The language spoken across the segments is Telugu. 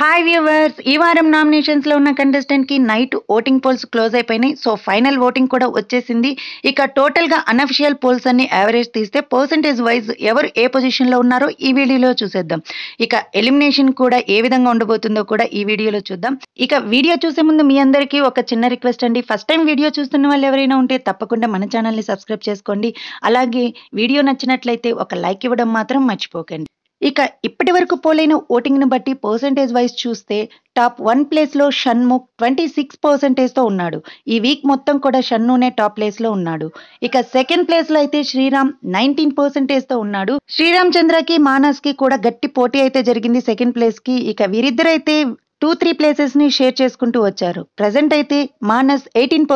హాయ్ వ్యూవర్స్ ఈ వారం నామినేషన్స్లో ఉన్న కి నైట్ ఓటింగ్ పోల్స్ క్లోజ్ అయిపోయినాయి సో ఫైనల్ ఓటింగ్ కూడా వచ్చేసింది ఇక టోటల్గా అనఫిషియల్ పోల్స్ అన్ని యావరేజ్ తీస్తే పర్సంటేజ్ వైజ్ ఎవరు ఏ పొజిషన్లో ఉన్నారో ఈ వీడియోలో చూసేద్దాం ఇక ఎలిమినేషన్ కూడా ఏ విధంగా ఉండబోతుందో కూడా ఈ వీడియోలో చూద్దాం ఇక వీడియో చూసే ముందు మీ అందరికీ ఒక చిన్న రిక్వెస్ట్ అండి ఫస్ట్ టైం వీడియో చూస్తున్న వాళ్ళు ఎవరైనా ఉంటే తప్పకుండా మన ఛానల్ని సబ్స్క్రైబ్ చేసుకోండి అలాగే వీడియో నచ్చినట్లయితే ఒక లైక్ ఇవ్వడం మాత్రం మర్చిపోకండి ఇక ఇప్పటి వరకు పోలైన ఓటింగ్ను బట్టి పర్సంటేజ్ వైజ్ చూస్తే టాప్ వన్ ప్లేస్లో షణ్ముఖ్ ట్వంటీ సిక్స్ తో ఉన్నాడు ఈ వీక్ మొత్తం కూడా షన్నునే టాప్ ప్లేస్లో ఉన్నాడు ఇక సెకండ్ ప్లేస్లో అయితే శ్రీరామ్ నైన్టీన్ తో ఉన్నాడు శ్రీరామ్ చంద్రకి మానస్కి కూడా గట్టి పోటీ అయితే జరిగింది సెకండ్ ప్లేస్కి ఇక వీరిద్దరైతే టూ త్రీ ప్లేసెస్ని షేర్ చేసుకుంటూ వచ్చారు ప్రజెంట్ అయితే మానస్ ఎయిటీన్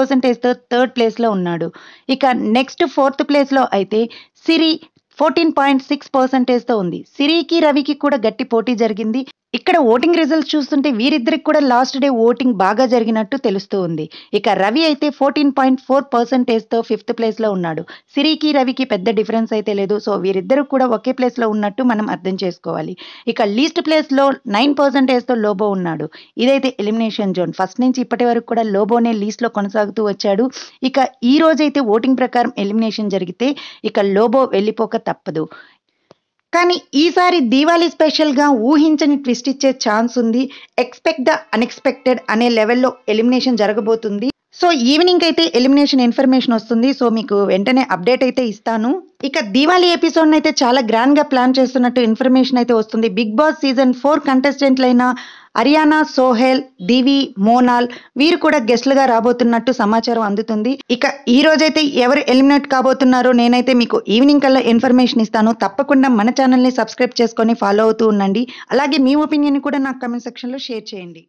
తో థర్డ్ ప్లేస్లో ఉన్నాడు ఇక నెక్స్ట్ ఫోర్త్ ప్లేస్లో అయితే సిరి ఫోర్టీన్ పాయింట్ సిక్స్ పర్సెంటేజ్తో ఉంది సిరికి రవికి కూడా గట్టి పోటీ జరిగింది ఇక్కడ ఓటింగ్ రిజల్ట్స్ చూస్తుంటే వీరిద్దరికి కూడా లాస్ట్ డే ఓటింగ్ బాగా జరిగినట్టు తెలుస్తూ ఉంది ఇక రవి అయితే ఫోర్టీన్ పాయింట్ ఫోర్ పర్సెంటేజ్తో ఫిఫ్త్ ప్లేస్లో ఉన్నాడు సిరికి రవికి పెద్ద డిఫరెన్స్ అయితే లేదు సో వీరిద్దరు కూడా ఒకే ప్లేస్లో ఉన్నట్టు మనం అర్థం చేసుకోవాలి ఇక లీస్ట్ ప్లేస్లో నైన్ పర్సెంటేజ్తో లోబో ఉన్నాడు ఇదైతే ఎలిమినేషన్ జోన్ ఫస్ట్ నుంచి ఇప్పటి వరకు కూడా లోబోనే లీస్ట్లో కొనసాగుతూ వచ్చాడు ఇక ఈ రోజైతే ఓటింగ్ ప్రకారం ఎలిమినేషన్ జరిగితే ఇక లోబో వెళ్ళిపోక తప్పదు కానీ ఈసారి దీవాళీ స్పెషల్గా ఊహించని ట్విస్ట్ ఇచ్చే ఛాన్స్ ఉంది ఎక్స్పెక్ట్ ద అన్ఎక్స్పెక్టెడ్ అనే లెవెల్లో ఎలిమినేషన్ జరగబోతుంది సో ఈవినింగ్ అయితే ఎలిమినేషన్ ఇన్ఫర్మేషన్ వస్తుంది సో మీకు వెంటనే అప్డేట్ అయితే ఇస్తాను ఇక దివాళీ ఎపిసోడ్ అయితే చాలా గ్రాండ్గా ప్లాన్ చేస్తున్నట్టు ఇన్ఫర్మేషన్ అయితే వస్తుంది బిగ్ బాస్ సీజన్ ఫోర్ కంటెస్టెంట్లైన అరియానా సోహెల్ దివి మోనాల్ వీరు కూడా గెస్ట్లుగా రాబోతున్నట్టు సమాచారం అందుతుంది ఇక ఈ రోజైతే ఎవరు ఎలిమినేట్ కాబోతున్నారో నేనైతే మీకు ఈవినింగ్ కల్లా ఇన్ఫర్మేషన్ ఇస్తాను తప్పకుండా మన ఛానల్ని సబ్స్క్రైబ్ చేసుకొని ఫాలో అవుతూ ఉండండి అలాగే మీ ఒపీనియన్ కూడా నాకు కమెంట్ సెక్షన్లో షేర్ చేయండి